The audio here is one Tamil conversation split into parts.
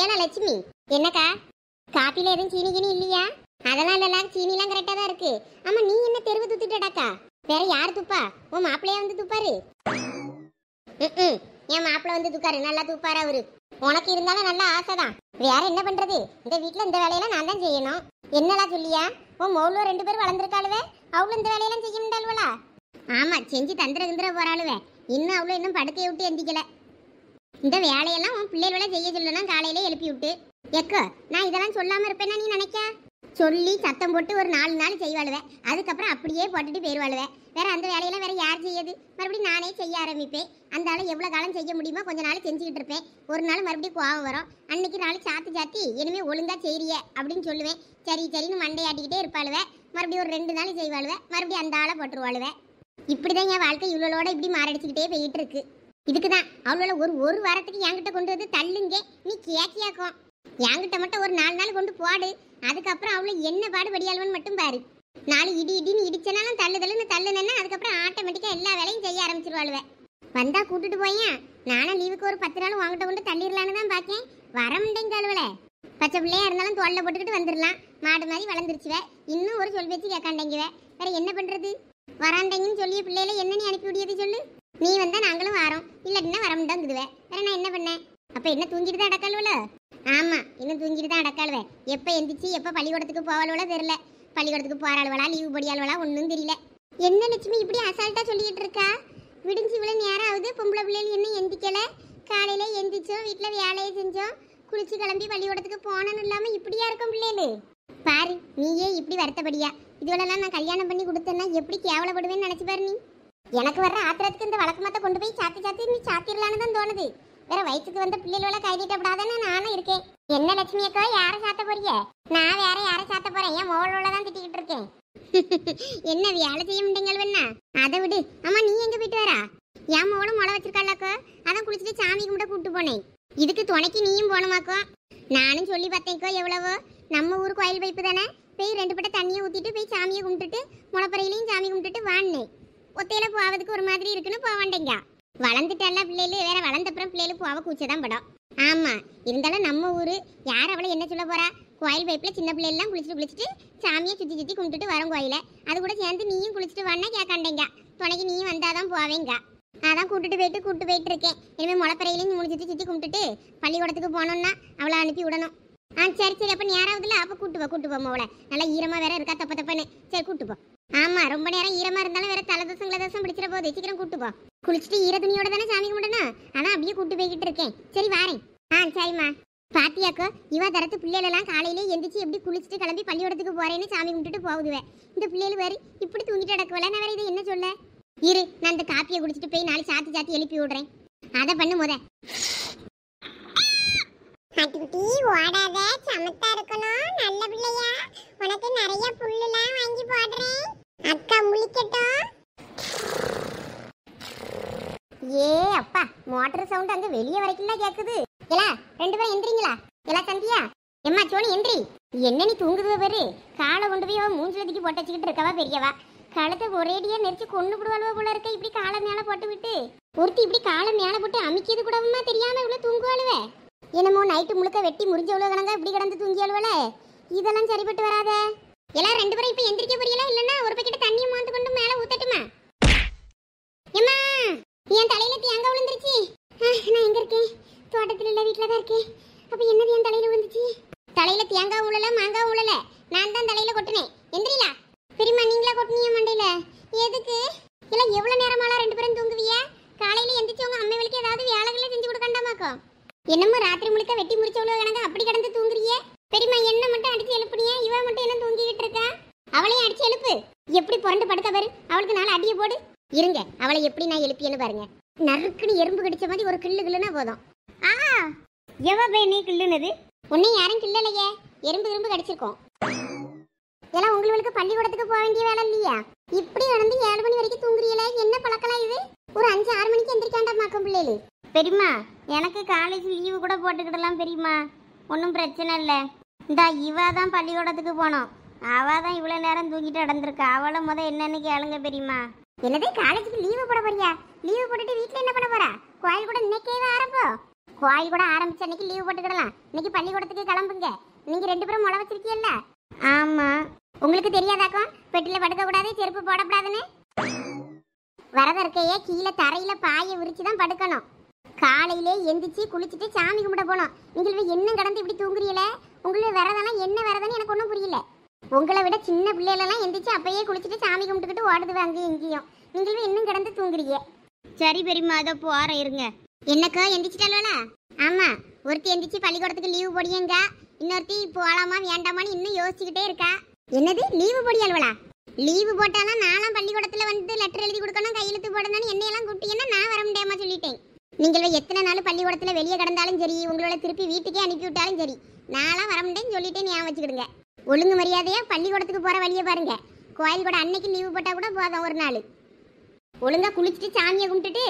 ஏன்னா லட்சுமி என்னக்கா காப்பியில் எதுவும் சீனி கிணி இல்லையா அதெல்லாம் இல்லைல்ல சீனிலாம் கரெக்டாக தான் இருக்கு ஆமாம் நீ என்ன தெருவு துத்துட்டடாக்கா வேற யார் துப்பா உன் மாப்பிள்ளையா வந்து துப்பாரு என் மாப்பிள்ளை வந்து துக்காரு நல்லா துப்பாரு அவரு உனக்கு இருந்தாலும் நல்லா ஆசை தான் வேற என்ன பண்றது இந்த வீட்டில் இந்த வேலையெல்லாம் நான் தான் செய்யணும் என்னலாம் சொல்லியா உன் மௌலும் ரெண்டு பேரும் வளர்ந்துருக்காளுவே அவளும் இந்த வேலையெல்லாம் செய்ய முடியாளுவலா ஆமா செஞ்சு தந்திர கிந்திர போறாளுவே இன்னும் அவ்வளோ இன்னும் படுக்கையை விட்டு எந்திக்கல இந்த வேலையெல்லாம் உன் பிள்ளைகளோட செய்ய சொல்லணும் காலையில எழுப்பி விட்டு எக்க நான் இதெல்லாம் சொல்லாம இருப்பேன்னா நீ நினைக்க சொல்லி சத்தம் போட்டு ஒரு நாலு நாள் செய்வாளுவேன் அதுக்கப்புறம் அப்படியே போட்டுட்டு போயிடுவாளுவேன் வேற அந்த வேலையெல்லாம் வேற யார் செய்யுது மறுபடியும் நானே செய்ய ஆரம்பிப்பேன் அந்த ஆளை எவ்வளோ காலம் செய்ய முடியுமோ கொஞ்ச நாள் செஞ்சுக்கிட்டு இருப்பேன் ஒரு நாள் மறுபடியும் கோவம் வரும் அன்னைக்கு நாள் சாத்து சாத்தி இனிமேல் ஒழுங்கா செய்றிய அப்படின்னு சொல்லுவேன் சரி சரின்னு மண்டையாட்டிக்கிட்டே இருப்பாளுவேன் மறுபடியும் ஒரு ரெண்டு நாள் செய்வாளுவேன் மறுபடியும் அந்த ஆளை போட்டுருவாளுவேன் இப்படி தான் என் வாழ்க்கை இவ்வளோட இப்படி மாரடிச்சுக்கிட்டே போயிட்டு இருக்கு இதுக்குதான் அவளோட ஒரு ஒரு வாரத்துக்கு என்கிட்ட கொண்டு வந்து தள்ளுங்க நீ கேக்கியாக்கும் என்கிட்ட மட்டும் ஒரு நாலு நாள் கொண்டு போடு அதுக்கப்புறம் அவளை என்ன பாடு பாடுபடியாளுவன்னு மட்டும் பாரு நாலு இடி இடின்னு இடிச்சனாலும் தள்ளுதலுன்னு தள்ளுன்னு தள்ளுனேன்னா அதுக்கப்புறம் ஆட்டோமேட்டிக்காக எல்லா வேலையும் செய்ய ஆரம்பிச்சிருவாள் வந்தா கூட்டிட்டு போயேன் நானும் லீவுக்கு ஒரு பத்து நாள் வாங்கிட்ட கொண்டு தள்ளிடலான்னு தான் பார்க்கேன் முடியுங்க அளவில் பச்சை பிள்ளையா இருந்தாலும் தொல்லை போட்டுக்கிட்டு வந்துடலாம் மாடு மாதிரி வளர்ந்துருச்சுவே இன்னும் ஒரு சொல் வச்சு கேட்காண்டேங்குவே வேற என்ன பண்றது வராண்டேங்கன்னு சொல்லி பிள்ளையில என்ன நீ அனுப்பி விடியது சொல்லு நீ வந்தா நாங்களும் வரோம் இல்லாட்டினா வர முடியாதுவே வேற நான் என்ன பண்ணேன் அப்ப என்ன தூங்கிட்டு தான் அடக்காளுவல ஆமா இன்னும் தூங்கிட்டு தான் அடக்காளுவே எப்ப எந்திரிச்சு எப்ப பள்ளிக்கூடத்துக்கு போவாளுவல தெரியல பள்ளிக்கூடத்துக்கு போறாளுவலா லீவு பொடியாளுவலா ஒண்ணும் தெரியல என்ன லட்சுமி இப்படி அசால்ட்டா சொல்லிட்டு இருக்கா விடிஞ்சு இவ்வளோ நேரம் ஆகுது பொம்பளை பிள்ளைகள் இன்னும் எந்திக்கல காலையில எந்திரிச்சோம் வீட்ல வேலையை செஞ்சோம் குளிச்சு கிளம்பி பள்ளிக்கூடத்துக்கு போனன்னு இல்லாமல் இப்படியா இருக்கும் பிள்ளைகள் பாரு நீயே இப்படி வருத்தப்படியா இதுவெல்லாம் நான் கல்யாணம் பண்ணி கொடுத்தேன்னா எப்படி கேவலப்படுவேன்னு நினைச்சு பாரு நீ எனக்கு வர்ற ஆத்திரத்துக்கு இந்த வழக்கமத்தை கொண்டு போய் சாத்தி சாத்தி நீ சாத்திரலான்னு தான் தோணுது வேற வயசுக்கு வந்த கைவிட்ட கைதிட்டப்படாதானே நானும் இருக்கேன் என்ன லட்சுமி அக்கா யாரை சாத்த போறீங்க நான் வேற யார சாத்த போறேன் என் மோள தான் திட்டிக்கிட்டு இருக்கேன் என்ன வேலை செய்ய முடியுங்கள் வேணா அதை விடு அம்மா நீ எங்க போயிட்டு வரா என் மோளும் மொளை வச்சிருக்காளாக்கோ அதான் குளிச்சுட்டு சாமி கும்பிட கூப்பிட்டு போனேன் இதுக்கு துணைக்கு நீயும் போனமாக்கோ நானும் சொல்லி பார்த்தேன்க்கோ எவ்வளவோ நம்ம ஊர் கோயில் பைப்பு தானே போய் ரெண்டு பட்ட தண்ணியை ஊற்றிட்டு போய் சாமியை கும்பிட்டுட்டு முளைப்பறையிலையும் சாமி கும்பிட்டுட்டு வான்னு ஒத்தையில போவதுக்கு ஒரு மாதிரி இருக்குன்னு போவாண்டேங்க வளர்ந்துட்டெல்லாம் பிள்ளைகளு வேற வளர்ந்த அப்புறம் பிள்ளைகளு போவ கூச்சதான் படம் ஆமா இருந்தாலும் நம்ம ஊரு யார் அவளை என்ன சொல்ல போறா கோயில் பைப்பில் சின்ன பிள்ளைலாம் குளிச்சுட்டு குளிச்சுட்டு சாமியை சுற்றி சுற்றி கும்பிட்டுட்டு வரும் கோயில அது கூட சேர்ந்து நீயும் குளிச்சுட்டு வரணும் கேட்காண்டேங்க துணைக்கு நீயும் வந்தாதான் போவேங்க அதான் கூட்டிட்டு போயிட்டு கூப்பிட்டு போயிட்டு இருக்கேன் இனிமேல் முளைப்பறையிலையும் மூணு சுற்றி கும்பிட்டுட்டு பள்ளிக்கூடத்துக்கு போனோம்னா அவளை அனுப்பி விடணும் ஆ சரி சரி அப்போ நேராவதுல அப்போ கூட்டு போ அவளை நல்லா ஈரமாக வேற இருக்கா தப்ப தப்பன்னு சரி கூட்டு போ ஆமா ரொம்ப நேரம் ஈரமா இருந்தாலும் வேற தலை தோசம் தோசம் பிடிச்சிட போகுது சீக்கிரம் கூட்டு போ குளிச்சுட்டு ஈர துணியோட தானே சாமி கும்பிடணும் ஆனா அப்படியே கூட்டு போய்கிட்டு இருக்கேன் சரி வாரேன் ஆ சரிம்மா பாத்தியாக்கோ இவ தரத்து பிள்ளைகளெல்லாம் காலையிலே எந்திரிச்சு எப்படி குளிச்சுட்டு கிளம்பி பள்ளிக்கூடத்துக்கு போறேன்னு சாமி கும்பிட்டுட்டு போகுதுவே இந்த பிள்ளைகள் வேறு இப்படி தூங்கிட்டு அடக்குவல நான் வேற இதை என்ன சொல்ல இரு நான் இந்த காப்பியை குடிச்சிட்டு போய் நாளை சாத்தி சாத்தி எழுப்பி விடுறேன் அதை பண்ணு முத இருக்கணும் நல்ல பிள்ளையா உனக்கு நிறைய புல்லுலாம் வாங்கி போடுறேன் அக்கா முழிக்கட்டா ஏ அப்பா மோட்டர் சவுண்ட் அங்க வெளிய வரைக்கும் கேக்குது இல்ல ரெண்டு பேரும் எந்திரிங்களா இல்ல சந்தியா எம்மா சோனி எந்திரி என்ன நீ தூங்குதுவ பேரு காலை கொண்டு போய் அவன் மூஞ்சில தூக்கி போட்டு வச்சுக்கிட்டு இருக்கவா பெரியவா கழுத்தை ஒரேடியா நெரிச்சு கொண்டு விடுவாளுவ போல இருக்க இப்படி காலை மேல போட்டு விட்டு ஒருத்தி இப்படி காலை மேல போட்டு அமைக்கிறது கூடவுமா தெரியாம இவ்வளவு தூங்குவாளுவ என்னமோ நைட்டு முழுக்க வெட்டி முறிஞ்சவளோ கணங்க இப்படி கிடந்து தூங்கியாளுவல இதெல்லாம் சரிப்பட்டு வராதே எல்லாம் ரெண்டு பேரும் இப்போ எந்திரிக்க புரியல இல்லைன்னா ஒரு பக்கிட்ட தண்ணியை மோந்து கொண்டு மேலே ஊத்தட்டுமா ஏமா என் தலையில தேங்க விழுந்துருச்சு நான் எங்க இருக்கேன் தோட்டத்தில் இல்லை வீட்டில் தான் இருக்கேன் அப்போ என்னது என் தலையில விழுந்துச்சு தலையில தேங்காய் ஊழல மாங்காய் ஊழல நான் தான் தலையில கொட்டினேன் எந்திரிலா பெரியம்மா நீங்களா கொட்டினீங்க மண்டையில எதுக்கு இல்லை எவ்வளோ நேரமாலாம் ரெண்டு பேரும் தூங்குவிய காலையில் எந்திரிச்சு அம்மை அம்மைகளுக்கு ஏதாவது வேலைகளை செஞ்சு கொடுக்கண்டாமாக்கோ என்னமோ ராத்திரி முழுக்க வெட்டி முடிச்சவளோ எனக்கு அப்படி கிடந்து தூங்குறியே பெரியம்மா என்ன மட்டும் அடிச்சு எழுப்புனியா இவ மட்டும் என்ன தூங்கிக்கிட்டு இருக்கா அவளையும் அடிச்சு எழுப்பு எப்படி புரண்டு படுத்த பாரு அவளுக்கு நாலு அடியை போடு இருங்க அவளை எப்படி நான் எழுப்பியேன்னு பாருங்க நறுக்குன்னு எறும்பு கடிச்ச மாதிரி ஒரு கில்லு கிள்ளுன்னா போதும் ஆஹா எவ பே நீ கிள்ளுனது உன்னை யாரும் கிள்ளலையே எறும்பு எறும்பு கடிச்சிருக்கோம் எல்லாம் உங்களுக்கு பள்ளிக்கூடத்துக்கு போக வேண்டிய வேலை இல்லையா இப்படி நடந்து ஏழு மணி வரைக்கும் தூங்குறீங்களே என்ன பழக்கலாம் இது ஒரு அஞ்சு ஆறு மணிக்கு எந்திரிக்காண்டா மாக்கும் பிள்ளைகளு பெரியம்மா எனக்கு காலேஜ் லீவு கூட போட்டுக்கிடலாம் பெரியம்மா ஒன்றும் பிரச்சனை இல்லை இந்தா இவா தான் பள்ளிக்கூடத்துக்கு போனோம் அவள் தான் இவ்வளோ நேரம் தூங்கிட்டு அடந்திருக்கா அவளை முத என்னன்னு கேளுங்க பெரியம்மா என்னதே காலேஜுக்கு லீவு போட போறியா லீவு போட்டுட்டு வீட்டில் என்ன பண்ண போறா கோயில் கூட இன்னைக்கே தான் ஆரம்பம் கோயில் கூட ஆரம்பிச்ச அன்னைக்கு லீவு போட்டுக்கிடலாம் இன்னைக்கு பள்ளிக்கூடத்துக்கு கிளம்புங்க நீங்க ரெண்டு பேரும் முளை வச்சிருக்கீல்ல ஆமா உங்களுக்கு தெரியாதாக்கும் பெட்டில படுக்க கூடாது செருப்பு போடக்கூடாதுன்னு வரத இருக்கையே கீழே தரையில பாயை விரிச்சு தான் படுக்கணும் காலையிலே எந்திரிச்சு குளிச்சுட்டு சாமி கும்பிட போனோம் நீங்கள் இன்னும் கடந்து இப்படி தூங்குறீங்களே உங்களுக்கு விரதெல்லாம் என்ன வரதுன்னு எனக்கு ஒன்றும் புரியல உங்களை விட சின்ன பிள்ளைகளெல்லாம் எந்திரிச்சு அப்பயே குளிச்சுட்டு சாமி கும்பிட்டுக்கிட்டு ஓடுது அங்கேயும் இங்கேயும் நீங்களும் இன்னும் கிடந்து தூங்குறீங்க சரி பெரியம்மா அதை போற இருங்க என்னக்கா எந்திரிச்சிட்டாலா ஆமாம் ஒருத்தி எந்திரிச்சு பள்ளிக்கூடத்துக்கு லீவு போடியங்க இன்னொருத்தி போகலாமா வேண்டாமான்னு இன்னும் யோசிச்சுக்கிட்டே இருக்கா என்னது லீவு போடியாள்வளா லீவு போட்டாலும் நானும் பள்ளிக்கூடத்தில் வந்து லெட்டர் எழுதி கொடுக்கணும் கையெழுத்து போடணும்னு என்னையெல்லாம் கூப்பிட்டீங்கன்னா நான் வர முடியாமல் சொல்லிட்டேன் நீங்கள் எத்தனை நாள் பள்ளிக்கூடத்தில் வெளியே கிடந்தாலும் சரி உங்களோட திருப்பி வீட்டுக்கே அனுப்பிவிட்டாலும் சரி நானும் வர முடியும் சொல்லிட்டு ஞாபகம் வச்சுக்கிடுங்க ஒழுங்கு மரியாதையாக பள்ளிக்கூடத்துக்கு போகிற வழியை பாருங்க கோயில் கூட அன்னைக்கு லீவு போட்டால் கூட போதும் ஒரு நாள் ஒழுங்காக குளிச்சுட்டு சாமியை கும்பிட்டுட்டு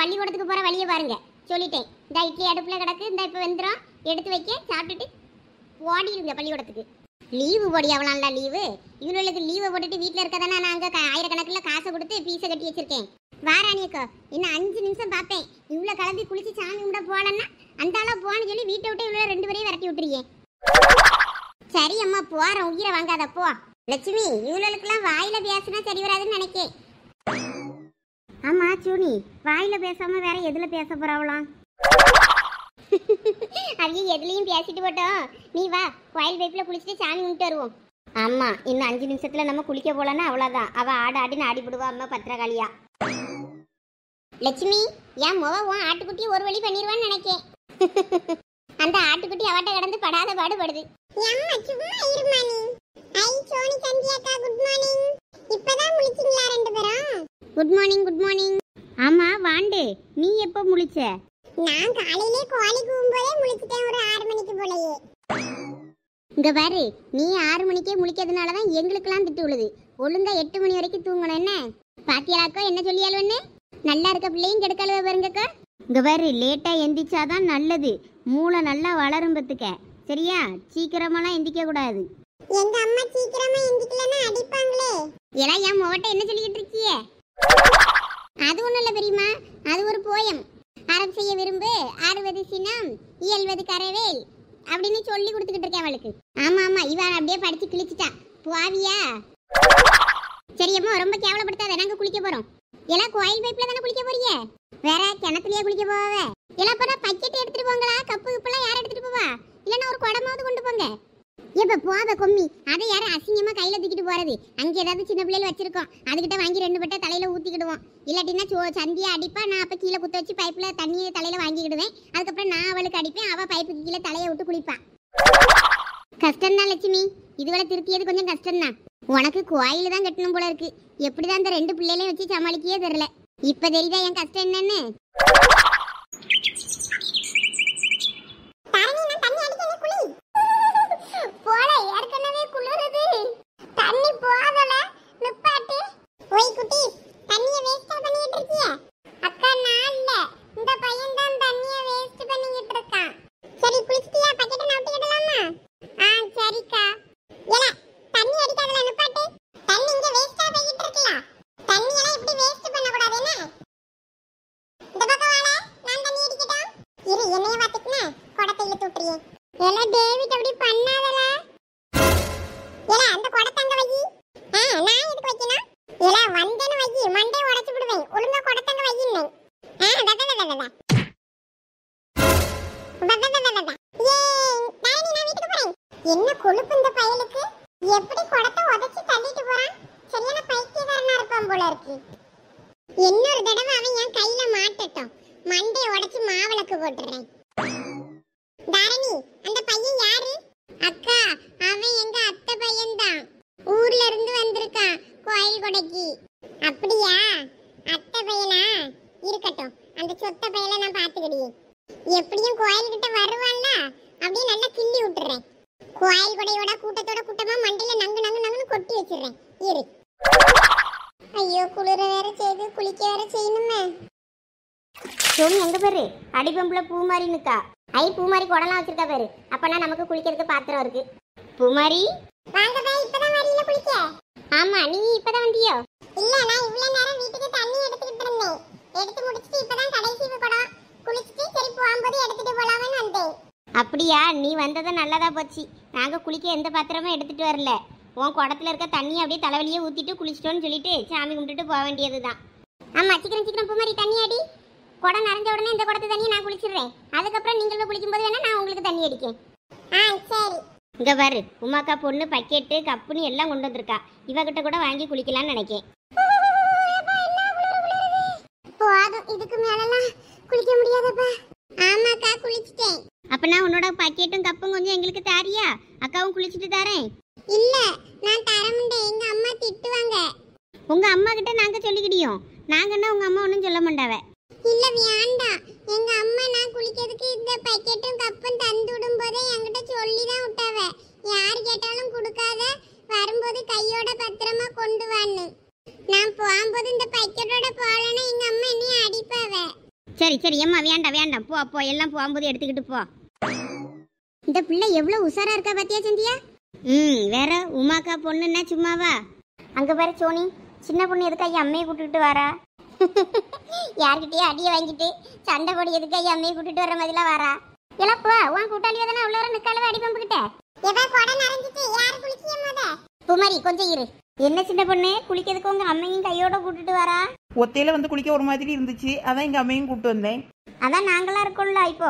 பள்ளிக்கூடத்துக்கு போகிற வழியை பாருங்க சொல்லிட்டேன் இந்த இட்லி அடுப்பில் கிடக்கு இந்த இப்போ வெந்துடும் எடுத்து வைக்க சாப்பிட்டுட்டு ஓடிடுங்க பள்ளிக்கூடத்துக்கு லீவு போடி அவ்வளோலாம் லீவு இவ்வளோ லீவை போட்டுட்டு வீட்டில் இருக்க தானே நான் அங்கே ஆயிரக்கணக்கில் காசை கொடுத்து ஃபீஸை கட்டி வச்சுருக்கேன் வாராணியக்கோ இன்னும் அஞ்சு நிமிஷம் பார்ப்பேன் இவ்வளோ கிளம்பி குளிச்சு சாமி கும்பிட போகலன்னா அந்த ஆளாக போன்னு சொல்லி வீட்டை விட்டு இவ்வளோ ரெண்டு பேரையும் விரட்டி விட்டுருக்கேன் சரி அம்மா போகிறோம் உயிரை வாங்காத போ லட்சுமி இவ்வளோக்கெல்லாம் வாயில் பேசுனா சரி வராதுன்னு நினைக்கேன் ஆமாம் சூனி வாயில் பேசாமல் வேற எதில் பேச போகிறாவலாம் அதையும் எதுலேயும் பேசிட்டு போட்டோம் நீ வா கோயில் பைப்பில் குளிச்சுட்டு சாமி கும்பிட்டு வருவோம் ஆமாம் இன்னும் அஞ்சு நிமிஷத்தில் நம்ம குளிக்க போகலன்னா அவ்வளோதான் அவள் ஆடு ஆடின்னு ஆடிபிடுவா அம்மா பத்திரகாளியா லட்சுமி என் முக உன் ஆட்டுக்குட்டி ஒரு வழி பண்ணிடுவான்னு நினைக்கேன் அந்த ஆட்டுக்குட்டி அவட்ட கடந்து படாத பாடுபடுது அம்மா good morning good morning good morning ஆமா நீ எப்போ முழிச்ச நான் முழிச்சிட்டேன் ஆறு மணிக்கு நீ ஆறு மணிக்கே எங்களுக்கெல்லாம் திட்டு எட்டு மணி வரைக்கும் தூங்கணும் என்ன பாத்தியாக்கோ என்ன சொல்லியாலும் நல்லா இருக்க பிள்ளையும் கெடுக்கல பாருங்கக்கா இங்கே பாரு லேட்டாக எந்திரிச்சாதான் நல்லது மூளை நல்லா வளரும் பத்துக்க சரியா சீக்கிரமெல்லாம் எந்திக்க கூடாது எங்க அம்மா சீக்கிரமா எந்திக்கலன்னா அடிப்பாங்களே ஏலா என் முகட்ட என்ன சொல்லிக்கிட்டு இருக்கிய அது ஒன்றும் இல்லை தெரியுமா அது ஒரு போயம் அறம் செய்ய விரும்பு ஆறுவது சினம் இயல்வது கரவேல் அப்படின்னு சொல்லி கொடுத்துக்கிட்டு இருக்கேன் அவளுக்கு ஆமா ஆமா இவன் அப்படியே படிச்சு கிழிச்சிட்டான் பாவியா சரியம்மா ரொம்ப கேவலப்படுத்தாத நாங்க குளிக்க போறோம் எல்லாம் கோயில் பைப்ல தானே குளிக்க போறீங்க வேற கிணத்துலயே குளிக்க போவாவ எல்லாம் போனா பக்கெட் எடுத்துட்டு போங்களா கப்பு கப்புலாம் யார் எடுத்துட்டு போவா இல்லைன்னா ஒரு குடமாவது கொண்டு போங்க இப்ப போத கொம்மி அதை யாரும் அசிங்கமா கையில தூக்கிட்டு போறது அங்க ஏதாவது சின்ன பிள்ளைகள் வச்சிருக்கோம் அதுகிட்ட வாங்கி ரெண்டு பட்டை தலையில ஊத்திக்கிடுவோம் இல்லாட்டினா சோ சந்தியா அடிப்பா நான் அப்ப கீழே குத்த வச்சு பைப்ல தண்ணியை தலையில வாங்கிக்கிடுவேன் அதுக்கப்புறம் நான் அவளுக்கு அடிப்பேன் அவ பைப்புக்கு கீழே தலையை விட்டு குளிப்பா கஷ்டம் தான் லட்சுமி இதுவரை திருத்தியது கொஞ்சம் கஷ்டம் தான் உனக்கு கோயில் தான் கட்டணும் போல இருக்கு எப்படிதான் அந்த ரெண்டு பிள்ளைகளையும் வச்சு சமாளிக்கவே தெரியல இப்ப தெரியுதா என் கஷ்டம் என்னன்னு மண்டே உடைச்சு விடுவேன் ஒழுங்கா கொடத்தங்க வையின்னு ஆ தத தத தத என்ன கொழுப்பு இந்த பயலுக்கு எப்படி குடத்தை உதைச்சு தள்ளிட்டு போறான் சரியான பைத்தியக்காரனா இருப்பான் போல இருக்கு இன்னொரு தடவை அவன் என் கையில மாட்டட்டும் மண்டையை உடைச்சு மாவிளக்கு போட்டுறேன் தாரணி அந்த பையன் யாரு அக்கா அவன் எங்க அத்தை பையன்தான் ஊர்ல இருந்து வந்திருக்கான் கோயில் கொடைக்கு அப்படியா அத்தை பையனா இருக்கட்டும் அந்த சொத்த பையனை நான் பார்த்துக்கிடியே எப்படியும் கோயில்கிட்ட வருவான்ல அப்படியே நல்லா கிள்ளி விட்டுறேன் கோயில் கொடையோட கூட்டத்தோட கூட்டமா மண்டையில நங்கு நங்கு நங்குன்னு கொட்டி வச்சிடுறேன் இரு ஐயோ குளிர வேற செய்து குளிக்க வேற செய்யணுமே சோமி எங்க பேரு அடிபம்புல மாதிரி நிக்கா ஐ பூமாரி குடலாம் வச்சிருக்கா பாரு அப்பனா நமக்கு குளிக்கிறதுக்கு பாத்திரம் இருக்கு பூமாரி வாங்க இப்பதான் வரீங்க குளிக்க ஆமா நீ இப்பதான் வந்தியோ நேரம் வீட்டுக்கு எடுத்து முடிச்சிட்டு சரி அப்படியா நீ வந்தது நல்லதா போச்சு நாங்க குளிக்க எந்த பாத்திரமும் எடுத்துட்டு வரல உன் குடத்துல இருக்க தண்ணி அப்படியே தலைவலியே ஊத்திட்டு குளிச்சிட்டோம்னு சொல்லிட்டு சாமி கும்பிட்டுட்டு போக வேண்டியதுதான் ஆமா சீக்கிரம் சீக்கிரம் பூமாரி மாதிரி தண்ணி அடி குடம் நிறைஞ்ச உடனே இந்த குடத்து தண்ணியை நான் குளிச்சிடுறேன் அதுக்கப்புறம் நீங்கள் குளிக்கும்போது வேணா நான் உங்களுக்கு தண்ணி அடிக்கேன் ஆ சரி இங்கே பாரு உமாக்கா பொண்ணு பக்கெட்டு கப்புன்னு எல்லாம் கொண்டு வந்திருக்கா இவகிட்ட கூட வாங்கி குளிக்கலாம்னு நினைக்கேன் இதுக்கு மேலலாம் குளிக்க முடியாதப்பா ஆமாக்கா குளிச்சிட்டேன் அப்பனா உன்னோட பக்கெட்டும் கப்பும் கொஞ்சம் எங்களுக்கு தாரியா அக்காவும் குளிச்சிட்டு தரேன் இல்ல நான் தர எங்க அம்மா திட்டுவாங்க உங்க அம்மா கிட்ட நாங்க சொல்லிக்கிடியோம் நாங்கன்னா உங்க அம்மா ஒன்றும் சொல்ல மாட்டாவ இல்ல வேண்டாம் எங்க அம்மா நான் குளிக்கிறதுக்கு இந்த பக்கெட்டும் கப்பும் தந்து விடும் போதே சரி சரி ஏம்மா வேண்டாம் வேண்டாம் போ போ எல்லாம் போகும்போது எடுத்துக்கிட்டு போ இந்த பிள்ளை எவ்வளோ உசாரா இருக்கா பாத்தியா சந்தியா ம் வேற உமாக்கா பொண்ணுன்னா சும்மாவா அங்க பாரு சோனி சின்ன பொண்ணு எதுக்கு ஐயா அம்மையை கூட்டுக்கிட்டு வரா யார்கிட்டயே அடியை வாங்கிட்டு சண்டை போடி எதுக்கு ஐயா அம்மையை கூட்டிட்டு வர மாதிரிலாம் வரா இழப்பா உன் கூட்டாளியா தானே அவ்வளோ நிக்காலவே அடி பம்புக்கிட்ட புமரி கொஞ்சம் இரு என்ன சின்ன பொண்ணு குளிக்கிறதுக்கு உங்க அம்மையும் கையோட கூட்டிட்டு வரா ஒத்தையில வந்து குளிக்க ஒரு மாதிரி இருந்துச்சு அதான் எங்க அம்மையும் கூட்டு வந்தேன் அதான் நாங்களா இருக்கோம்ல இப்போ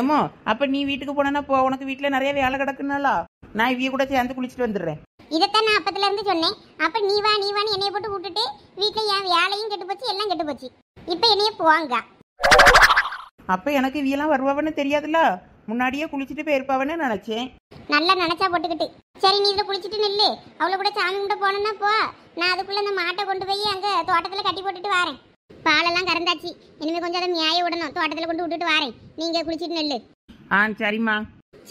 ஏமோ அப்ப நீ வீட்டுக்கு போனா போ உனக்கு வீட்டுல நிறைய வேலை கிடக்குனாலா நான் இவைய கூட சேர்ந்து குளிச்சுட்டு வந்துடுறேன் இதைத்தான் நான் அப்பத்துல இருந்து சொன்னேன் அப்ப நீ வா நீ வான்னு என்னைய போட்டு விட்டுட்டு வீட்டுல என் வேலையும் கெட்டு போச்சு எல்லாம் கெட்டு போச்சு இப்ப என்னைய போவாங்க அப்ப எனக்கு இவையெல்லாம் வருவாவன்னு தெரியாதுல்ல முன்னாடியே குளிச்சுட்டு போயிருப்பாவன்னு நினைச்சேன் நல்லா நினைச்சா போட்டுக்கிட்டு சரி நீ இதில் குளிச்சுட்டு நில்லு அவ்வளோ கூட சாமி கும்பிட போனேன்னா போ நான் அதுக்குள்ளே அந்த மாட்டை கொண்டு போய் அங்கே தோட்டத்தில் கட்டி போட்டுட்டு வரேன் பாலெல்லாம் கறந்தாச்சு இனிமேல் கொஞ்சம் அதை நியாயம் விடணும் தோட்டத்தில் கொண்டு விட்டுட்டு வரேன் நீங்கள் குளிச்சுட்டு நில்லு ஆ சரிம்மா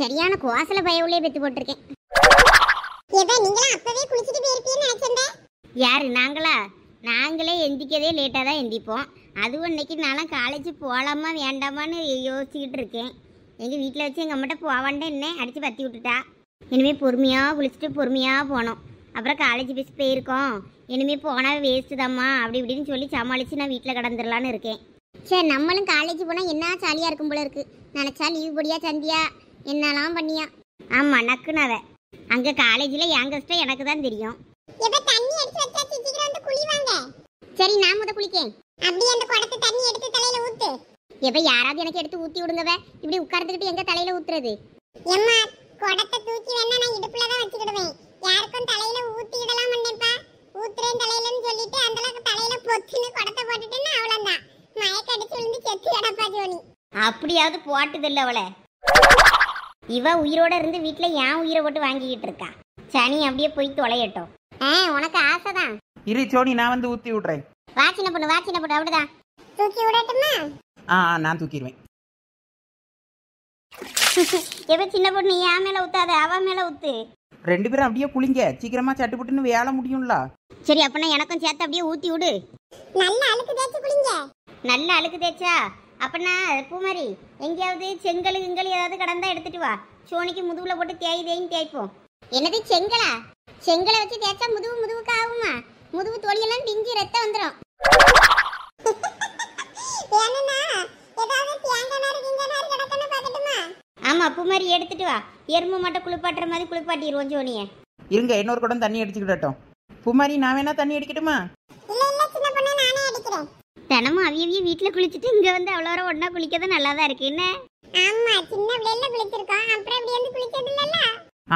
சரியான கோசல பய உள்ளே பெத்து போட்டிருக்கேன் குளிச்சுட்டு யாரு நாங்களா நாங்களே எந்திக்கதே லேட்டாக தான் எந்திப்போம் அதுவும் இன்னைக்கு நானும் காலேஜ் போகலாமா வேண்டாமான்னு யோசிச்சுக்கிட்டு இருக்கேன் எங்கள் வீட்டில் வச்சு எங்கள் அம்மாட்ட போவான்டே என்ன அடித்து பற்றி விட்டுட்டா இனிமேல் பொறுமையாக குளிச்சுட்டு பொறுமையாக போனோம் அப்புறம் காலேஜ் பஸ் போயிருக்கோம் இனிமேல் போனால் வேஸ்ட்டு தாம்மா அப்படி இப்படின்னு சொல்லி சமாளித்து நான் வீட்டில் கடந்துடலான்னு இருக்கேன் சரி நம்மளும் காலேஜ் போனால் என்ன ஜாலியாக இருக்கும் போல இருக்கு நினச்சா லீவ் பொடியா சந்தியா என்னெல்லாம் பண்ணியா ஆமாம் நக்குனவ அங்கே காலேஜில் என் எனக்கு தான் தெரியும் சரி நான் முத குளிக்கேன் அந்த தண்ணி எடுத்து தலையில ஊத்து எப்ப யாராவது எனக்கு எடுத்து ஊத்தி விடுங்கவ இப்படி உட்கார்ந்துக்கிட்டு எங்க தலையில ஊத்துறது குடத்தை தூக்கி வேணா நான் இடுப்புல தான் வச்சுக்கிடுவேன் யாருக்கும் தலையில ஊத்திடலாம் பண்ணேப்பா ஊத்துறேன் தலையிலன்னு சொல்லிட்டு அந்த தலையில பொத்துன்னு குடத்தை போட்டுட்டேன்னா அவ்வளவுதான் மயக்க அடிச்சு விழுந்து செத்து கிடப்பா ஜோனி அப்படியாவது போட்டுது இல்ல அவளை இவ உயிரோட இருந்து வீட்டுல ஏன் உயிரை போட்டு வாங்கிக்கிட்டு இருக்கா சனி அப்படியே போய் தொலையட்டும் ஆ உனக்கு தான் இரு சோனி நான் வந்து ஊத்தி விடுறேன் வா சின்ன பொண்ணு வா பொண்ணு அப்படிதான் தூக்கி விடட்டுமா ஆ நான் தூக்கிடுவேன் எப்போ சின்ன பொண்ணு ஏன் மேலே ஊத்தாத அவ மேல ஊத்து ரெண்டு பேரும் அப்படியே குளிங்க சீக்கிரமா சட்டு சட்டுப்புட்டுன்னு வேலை முடியும்ல சரி அப்பனா எனக்கும் சேர்த்து அப்படியே ஊத்தி விடு நல்ல அழுக்கு தேய்ச்சி குளிங்க நல்ல அழுக்கு தேய்ச்சா அப்பனா பூமாரி எங்கேயாவது செங்கல் கிங்கல் ஏதாவது கடந்தா எடுத்துட்டு வா சோனிக்கு முதுகுல போட்டு தேய் தேயின்னு தேய்ப்போம் என்னது செங்கலா செங்கலை வச்சு தேய்ச்சா முதுகு முதுகுக்கு ஆகுமா முதுகு தொழியெல்லாம் பிஞ்சு ரத்தம் வந்துடும் மாதிரி எடுத்துட்டு வா எறும்பு மட்டும் குளிப்பாட்டுற மாதிரி குளிப்பாட்டிடுவோம் ஜோனிய இருங்க இன்னொரு குடம் தண்ணி அடிச்சுக்கிட்டோம் பூமாரி நான் வேணா தண்ணி அடிக்கட்டுமா தினமும் அவிய அவிய வீட்டுல குளிச்சுட்டு இங்க வந்து அவ்வளோ வர ஒன்றா குளிக்கிறது நல்லா தான் இருக்கு என்ன ஆமா சின்ன பிள்ளைல குளிச்சிருக்கோம் அப்புறம் இப்படி வந்து குளிக்கிறது இல்லல்ல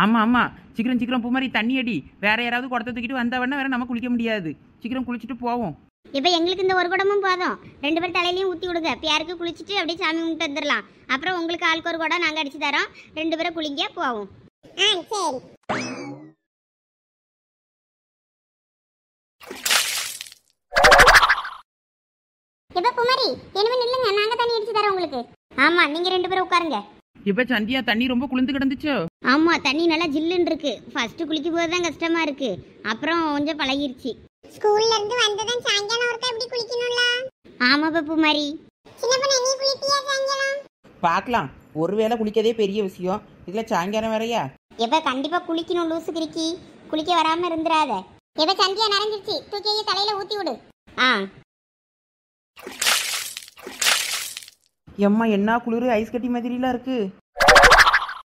ஆமா ஆமா சீக்கிரம் சீக்கிரம் பூமாரி தண்ணி அடி வேற யாராவது குடத்தை தூக்கிட்டு வந்தா வேணா வேற நம்ம குளிக்க முடியாது சீக்கிரம் குளிச்சுட்டு போவோம் இப்போ எங்களுக்கு இந்த ஒரு குடமும் போதும் ரெண்டு பேர் தலையிலையும் ஊற்றி விடுங்க பேருக்கு குளிச்சுட்டு அப்படியே சாமி கும்பிட்டு வந்துடலாம் அப்புறம் உங்களுக்கு ஆளுக்கு ஒரு குடம் நாங்கள் அடிச்சு தரோம் ரெண்டு பேரும் குளிங்க போவோம் இப்போ குமரி என்னமே நில்லுங்க நாங்கள் தண்ணி அடிச்சு தரோம் உங்களுக்கு ஆமாம் நீங்கள் ரெண்டு பேரும் உட்காருங்க இப்போ சந்தியா தண்ணி ரொம்ப குளிந்து கிடந்துச்சோ ஆமாம் தண்ணி நல்லா ஜில்லுன்னு இருக்கு ஃபர்ஸ்ட் குளிக்கும் போது தான் கஷ்டமாக இருக்கு அப்புறம் கொஞ்சம் பழகிருச்சு ஸ்கூல்ல இருந்து வந்ததும் சாயங்காலம் ஒருக்கா இப்படி குளிக்கணும்ல ஆமா பப்பு மாதிரி சின்ன பொண்ணு நீ குளிப்பியா சாயங்காலம் பார்க்கலாம் ஒருவேளை குளிக்கதே பெரிய விஷயம் இதுல சாயங்காலம் வேறயா எப்ப கண்டிப்பா குளிக்கணும் லூசு கிரிக்கி குளிக்க வராம இருந்துராத எப்ப சந்தியா நனைஞ்சிருச்சு தூக்கிய தலையில ஊத்தி விடு ஆ எம்மா என்ன குளிர் ஐஸ் கட்டி மாதிரிலாம் இருக்கு